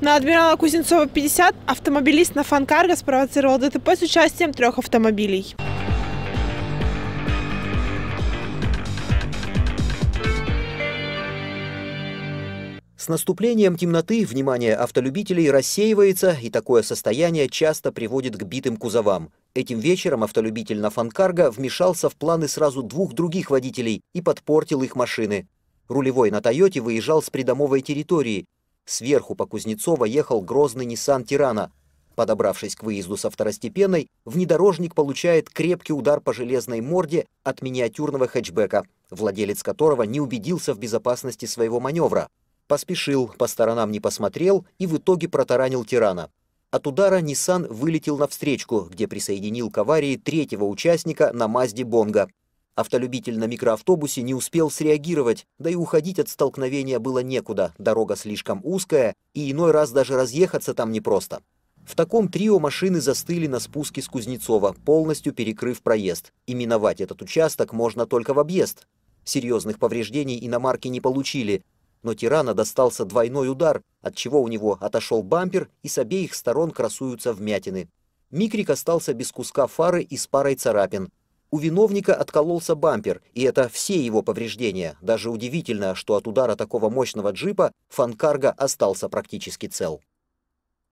На Адмирала Кузнецова 50 автомобилист на фанкарго спровоцировал ДТП с участием трех автомобилей. С наступлением темноты внимание автолюбителей рассеивается, и такое состояние часто приводит к битым кузовам. Этим вечером автолюбитель на фанкарго вмешался в планы сразу двух других водителей и подпортил их машины. Рулевой на «Тойоте» выезжал с придомовой территории Сверху по Кузнецова ехал грозный Nissan Тирана. Подобравшись к выезду со второстепенной, внедорожник получает крепкий удар по железной морде от миниатюрного хэтчбека, владелец которого не убедился в безопасности своего маневра. Поспешил, по сторонам не посмотрел и в итоге протаранил Тирана. От удара Nissan вылетел на встречку, где присоединил к аварии третьего участника на Мазде Бонга. Автолюбитель на микроавтобусе не успел среагировать, да и уходить от столкновения было некуда, дорога слишком узкая, и иной раз даже разъехаться там непросто. В таком трио машины застыли на спуске с Кузнецова, полностью перекрыв проезд. И миновать этот участок можно только в объезд. Серьезных повреждений иномарки не получили, но Тирана достался двойной удар, от чего у него отошел бампер и с обеих сторон красуются вмятины. Микрик остался без куска фары и с парой царапин – у виновника откололся бампер, и это все его повреждения. Даже удивительно, что от удара такого мощного джипа Фанкарга остался практически цел.